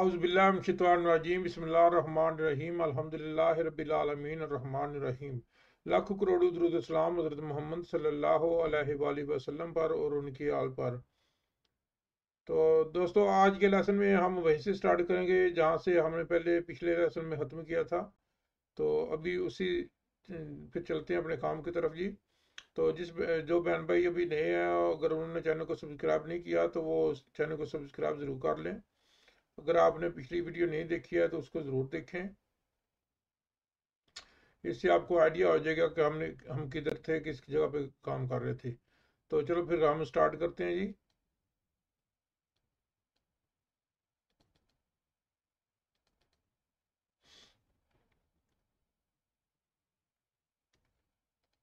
अउज़बिल्लाशतवानरजीम बसमीम अलहमदिल्ला रबालमीनरहमानरहीम लाख करोड़ दरुद्लाम हज़रत मोहम्मद सल्लल्लाहु अलैहि पर और उनकी आल पर तो दोस्तों आज के लेसन में हम वहीं से स्टार्ट करेंगे जहाँ से हमने पहले पिछले लेसन में ख़त्म किया था तो अभी उसी फिर चलते हैं अपने काम की तरफ जी तो जिस जो बहन भाई अभी नए हैं अगर उन्होंने चैनल को सब्सक्राइब नहीं किया तो वो चैनल को सब्सक्राइब ज़रूर कर लें अगर आपने पिछली वीडियो नहीं देखी है तो उसको ज़रूर देखें इससे आपको आइडिया हो जाएगा कि हमने हम किधर थे किस जगह पे काम कर रहे थे तो चलो फिर हम स्टार्ट करते हैं जी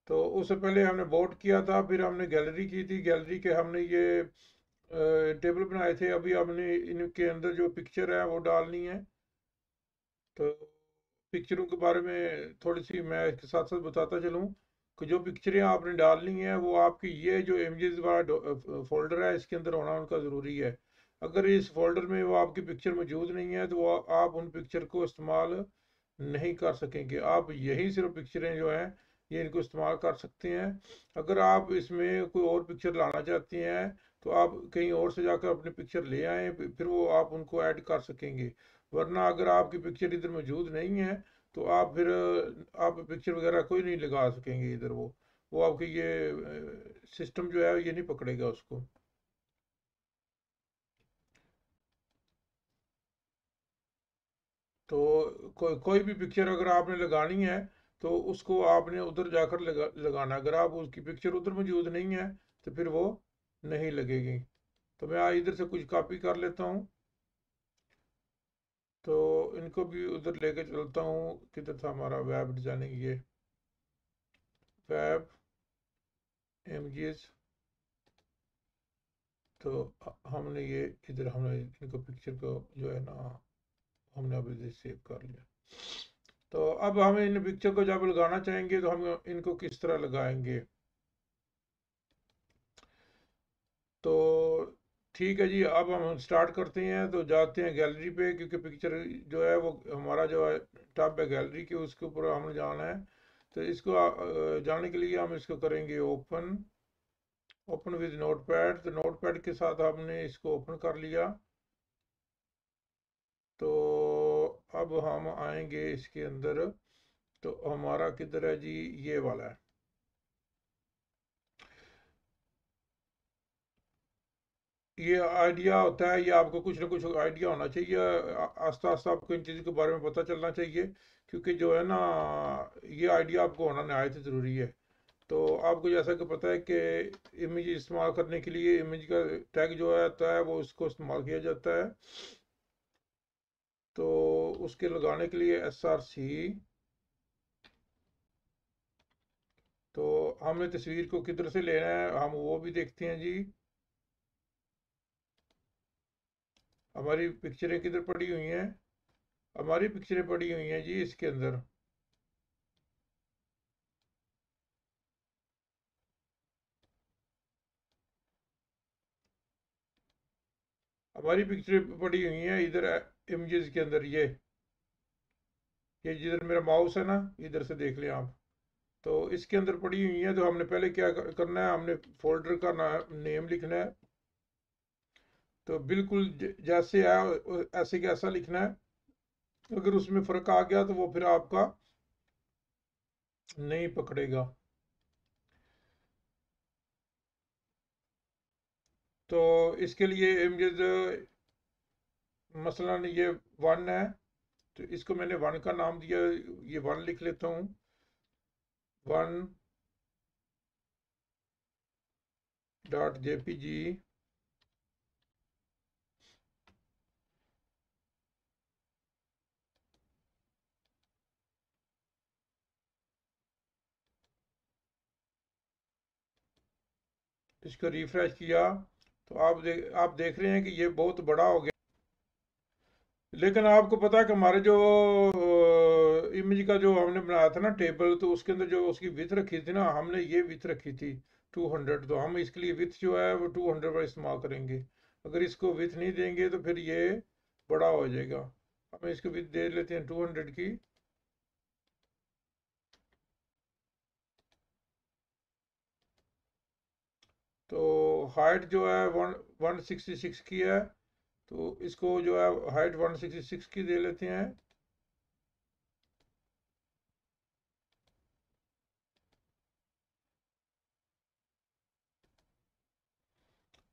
तो उससे पहले हमने बोर्ड किया था फिर हमने गैलरी की थी गैलरी के हमने ये टेबल बनाए थे अभी हमने इनके अंदर जो पिक्चर है वो डालनी है तो पिक्चरों के बारे में थोड़ी सी मैं इसके साथ साथ बताता चलूँ कि जो पिक्चरें आपने डालनी है वो आपकी ये जो इमेज वाला फोल्डर है इसके अंदर होना उनका ज़रूरी है अगर इस फोल्डर में वो आपकी पिक्चर मौजूद नहीं है तो वो आप उन पिक्चर को इस्तेमाल नहीं कर सकेंगे आप यही सिर्फ पिक्चरें जो हैं ये इनको इस्तेमाल कर सकते हैं अगर आप इसमें कोई और पिक्चर लाना चाहते हैं तो आप कहीं और से जाकर अपनी पिक्चर ले आए फिर वो आप उनको ऐड कर सकेंगे वरना अगर आपकी पिक्चर इधर मौजूद नहीं है तो आप फिर आप पिक्चर वगैरह कोई नहीं लगा सकेंगे इधर वो वो आपके ये सिस्टम जो है ये नहीं पकड़ेगा उसको तो को, कोई भी पिक्चर अगर आपने लगानी है तो उसको आपने उधर जाकर लगा लगाना अगर आप उसकी पिक्चर उधर मौजूद नहीं है तो फिर वो नहीं लगेगी तो मैं इधर से कुछ कॉपी कर लेता हूँ तो इनको भी उधर लेके चलता हूँ किधर था हमारा वेब डिजाइनिंग ये वेब एमजीएस तो हमने ये इधर हमने इनको पिक्चर को जो है ना हमने अभी इधर सेव कर लिया तो अब हम इन पिक्चर को जब लगाना चाहेंगे तो हम इनको किस तरह लगाएंगे तो ठीक है जी अब हम स्टार्ट करते हैं तो जाते हैं गैलरी पे क्योंकि पिक्चर जो है वो हमारा जो है टब है गैलरी के उसके ऊपर हमने जाना है तो इसको जाने के लिए हम इसको करेंगे open open with notepad तो नोट पैड के साथ हमने इसको ओपन कर लिया तो अब हम आएंगे इसके अंदर तो हमारा किधर है जी ये वाला है ये आइडिया होता है या आपको कुछ ना कुछ आइडिया होना चाहिए आस्ता आस्ता आपको इन चीज़ों के बारे में पता चलना चाहिए क्योंकि जो है ना ये आइडिया आपको होना नहायत ज़रूरी है तो आपको जैसा कि पता है कि इमेज इस्तेमाल करने के लिए इमेज का टैग जो आता है वो उसको इस्तेमाल किया जाता है तो उसके लगाने के लिए एस आर सी तो हमने तस्वीर को किधर से लेना है हम वो भी देखते हैं जी हमारी पिक्चरें किधर पड़ी हुई हैं हमारी पिक्चरें पड़ी हुई हैं जी इसके अंदर हमारी पिक्चरें पड़ी हुई हैं इधर इमेजेस के अंदर ये ये जिधर मेरा माउस है ना इधर से देख लें आप तो इसके अंदर पड़ी हुई हैं तो हमने पहले क्या करना है हमने फोल्डर का नाम नेम लिखना है तो बिल्कुल जैसे है ऐसे कैसा लिखना है अगर उसमें फ़र्क आ गया तो वो फिर आपका नहीं पकड़ेगा तो इसके लिए मुझे मसलन ये वन है तो इसको मैंने वन का नाम दिया ये वन लिख लेता हूं one dot J P G इसको रिफ्रेश किया तो आप दे आप देख रहे हैं कि ये बहुत बड़ा हो गया लेकिन आपको पता है कि हमारे जो इमेज का जो हमने बनाया था ना टेबल तो उसके अंदर जो उसकी विथ रखी थी ना हमने ये विथ रखी थी 200 तो हम इसके लिए विथ जो है वो 200 पर इस्तेमाल करेंगे अगर इसको विथ नहीं देंगे तो फिर ये बड़ा हो जाएगा हम इसको विथ दे लेते हैं 200 की तो हाइट जो है वन वन सिक्सटी सिक्स की है तो इसको जो है हाइट वन सिक्सटी सिक्स की दे लेते हैं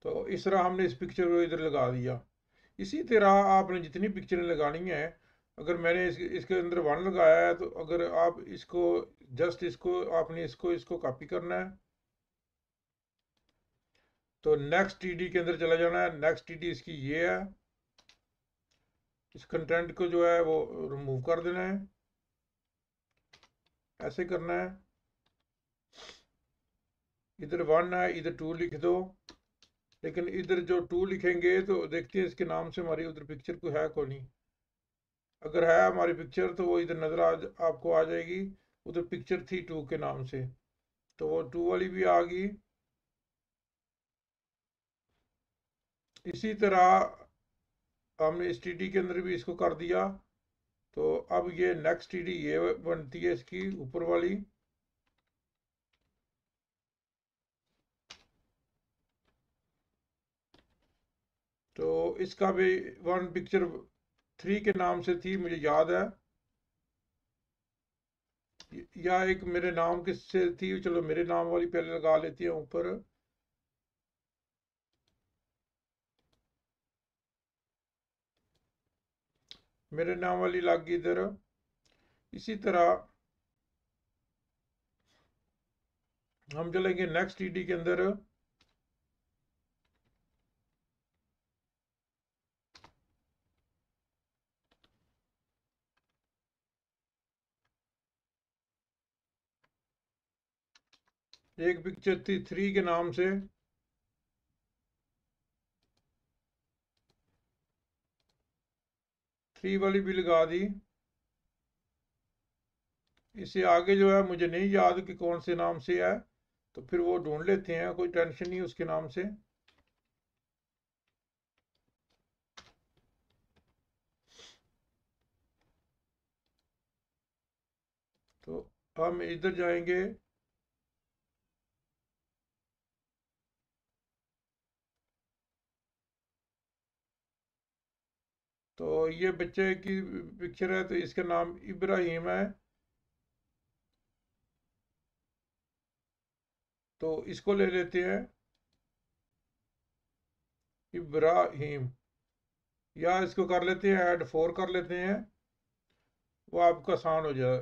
तो इस तरह हमने इस पिक्चर को इधर लगा दिया इसी तरह आपने जितनी पिक्चरें लगानी है अगर मैंने इस, इसके अंदर वन लगाया है तो अगर आप इसको जस्ट इसको आपने इसको इसको कॉपी करना है तो नेक्स्ट टीडी के अंदर चला जाना है नेक्स्ट टीडी इसकी ये है इस कंटेंट को जो है वो रिमूव कर देना है ऐसे करना है इधर वन है इधर टू लिख दो लेकिन इधर जो टू लिखेंगे तो देखते हैं इसके नाम से हमारी उधर पिक्चर को है को नहीं अगर है हमारी पिक्चर तो वो इधर नज़र आ आपको आ जाएगी उधर पिक्चर थी टू के नाम से तो वो टू वाली भी आ गई इसी तरह हमने इस टी के अंदर भी इसको कर दिया तो अब ये नेक्स्ट टी ये बनती है इसकी ऊपर वाली तो इसका भी वन पिक्चर थ्री के नाम से थी मुझे याद है या एक मेरे नाम किससे थी चलो मेरे नाम वाली पहले लगा लेती हैं ऊपर मेरे नाम वाली लाग इधर इसी तरह हम चलेंगे नेक्स्ट ईडी e के अंदर एक पिक्चर थी थ्री के नाम से थ्री वाली भी लगा दी इसे आगे जो है मुझे नहीं याद कि कौन से नाम से है तो फिर वो ढूंढ लेते हैं कोई टेंशन नहीं उसके नाम से तो हम इधर जाएंगे तो ये बच्चे की पिक्चर है तो इसका नाम इब्राहिम है तो इसको ले लेते हैं इब्राहिम या इसको कर लेते हैं ऐड फोर कर लेते हैं वो आपका आसान हो जाए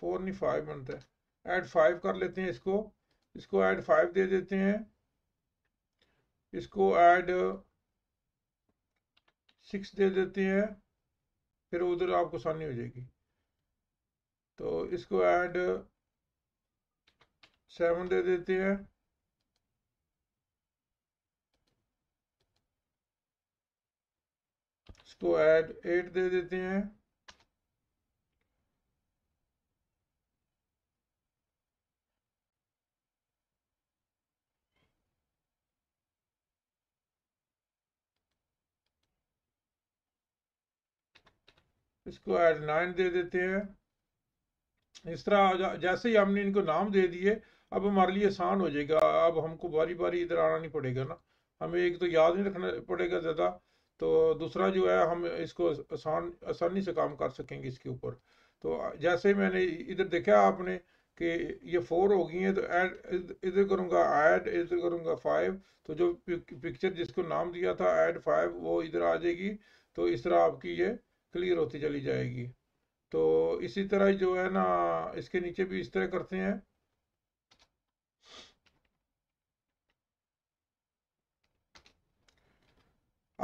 फोर नहीं फाइव बनता है ऐड फाइव कर लेते हैं इसको इसको ऐड फाइव दे देते हैं इसको ऐड सिक्स दे देते हैं फिर उधर आपको आसानी हो जाएगी तो इसको ऐड सेवन दे देते हैं इसको ऐड एट दे देते हैं इसको एड नाइन दे देते हैं इस तरह जैसे ही हमने इनको नाम दे दिए अब हमारे लिए आसान हो जाएगा अब हमको बारी बारी इधर आना नहीं पड़ेगा ना हमें एक तो याद नहीं रखना पड़ेगा ज़्यादा तो दूसरा जो है हम इसको आसान आसानी से काम कर सकेंगे इसके ऊपर तो जैसे मैंने इधर देखा आपने कि ये फोर हो गई हैं तो ऐड इधर करूँगा ऐड इधर करूँगा फाइव तो जो पिक्चर जिसको नाम दिया था ऐड फाइव वो इधर आ जाएगी तो इस तरह आपकी ये क्लियर होती चली जाएगी तो इसी तरह जो है ना इसके नीचे भी इस तरह करते हैं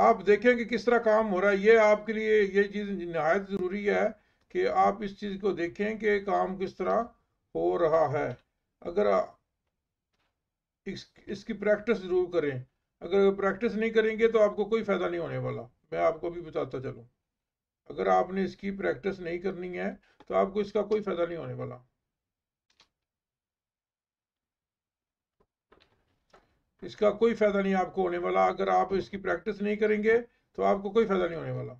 आप देखें कि किस तरह काम हो रहा है ये आपके लिए ये चीज़ नहायत ज़रूरी है कि आप इस चीज़ को देखें कि काम किस तरह हो रहा है अगर इस, इसकी प्रैक्टिस ज़रूर करें अगर प्रैक्टिस नहीं करेंगे तो आपको कोई फ़ायदा नहीं होने वाला मैं आपको भी बताता चलूँ अगर आपने इसकी प्रैक्टिस नहीं करनी है तो आपको इसका कोई फायदा नहीं होने वाला इसका कोई फायदा नहीं आपको होने वाला अगर आप इसकी प्रैक्टिस नहीं करेंगे तो आपको कोई फायदा नहीं होने वाला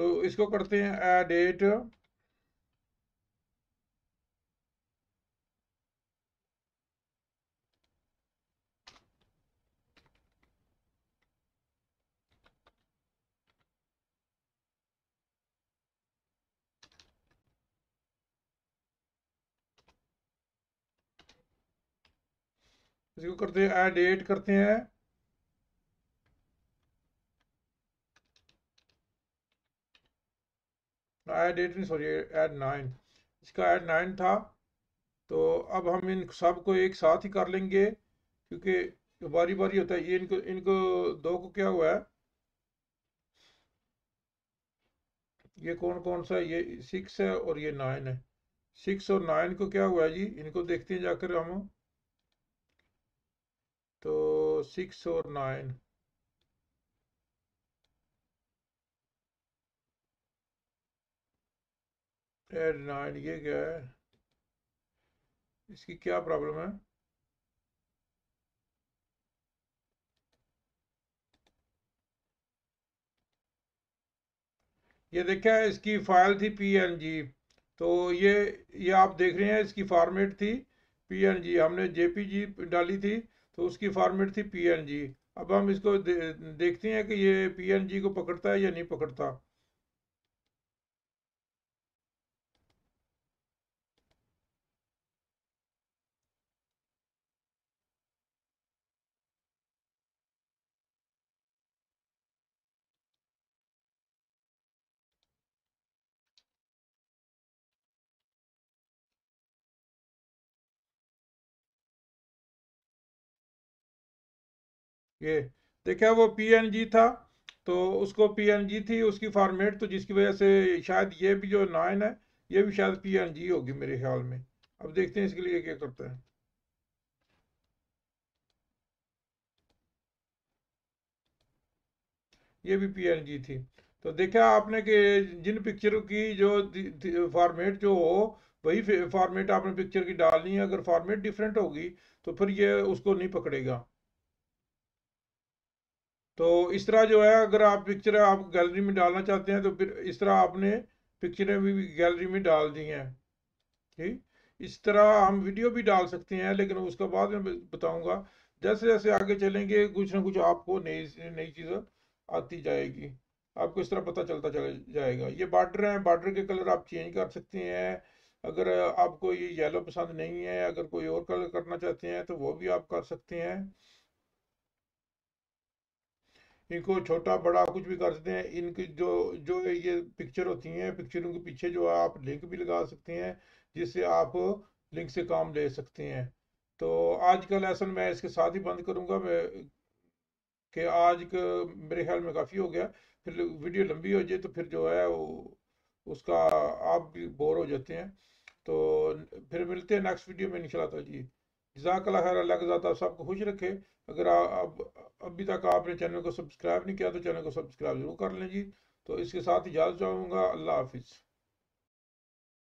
तो इसको करते हैं ऐड एट इसको करते हैं एड एट करते हैं ऐड एट नहीं सॉरी ऐड नाइन इसका ऐड नाइन था तो अब हम इन सब को एक साथ ही कर लेंगे क्योंकि बारी बारी होता है ये इनको इनको दो को क्या हुआ है ये कौन कौन सा ये सिक्स है और ये नाइन है सिक्स और नाइन को क्या हुआ है जी इनको देखते हैं जाकर हम तो सिक्स और नाइन एट नाइन ये क्या है इसकी क्या प्रॉब्लम है ये देखा है इसकी फाइल थी पीएनजी तो ये ये आप देख रहे हैं इसकी फॉर्मेट थी पीएनजी हमने जेपीजी डाली थी तो उसकी फॉर्मेट थी पीएनजी अब हम इसको दे, देखते हैं कि ये पीएनजी को पकड़ता है या नहीं पकड़ता ये देखा वो पी था तो उसको पीएनजी थी उसकी फॉर्मेट तो जिसकी वजह से शायद ये भी जो नाइन है ये भी शायद पीएनजी होगी मेरे ख्याल में अब देखते हैं इसके लिए क्या करते हैं ये भी पीएनजी थी तो देखा आपने कि जिन पिक्चरों की जो फॉर्मेट जो हो वही फॉर्मेट आपने पिक्चर की डालनी है अगर फॉर्मेट डिफरेंट होगी तो फिर ये उसको नहीं पकड़ेगा तो इस तरह जो है अगर आप पिक्चर आप गैलरी में डालना चाहते हैं तो फिर इस तरह आपने पिक्चरें भी गैलरी में डाल दी हैं ठीक इस तरह हम वीडियो भी डाल सकते हैं लेकिन उसका बाद में बताऊंगा जैसे जैसे आगे चलेंगे कुछ ना कुछ आपको नई नई चीज़ आती जाएगी आपको इस तरह पता चलता चल जाएगा ये बार्डर हैं बार्डर के कलर आप चेंज कर सकते हैं अगर आपको ये येलो पसंद नहीं है अगर कोई और कलर करना चाहते हैं तो वो भी आप कर सकते हैं इनको छोटा बड़ा कुछ भी कर सकते हैं इनकी जो जो ये पिक्चर होती हैं पिक्चरों के पीछे जो आप लिंक भी लगा सकते हैं जिससे आप लिंक से काम ले सकते हैं तो आज का लेसन मैं इसके साथ ही बंद करूँगा मैं कि आज का मेरे ख्याल में काफ़ी हो गया फिर वीडियो लंबी हो जाए तो फिर जो है वो उसका आप भी बोर हो जाते हैं तो फिर मिलते हैं नेक्स्ट वीडियो में इंशाल्लाह जी जजाकला खैर अल्लाह के ज़्यादा आप सबको खुश रखे अगर आप अभी तक आपने चैनल को सब्सक्राइब नहीं किया तो चैनल को सब्सक्राइब जरूर कर लें जी तो इसके साथ इजाज़त चाहूँगा अल्लाह हाफिज़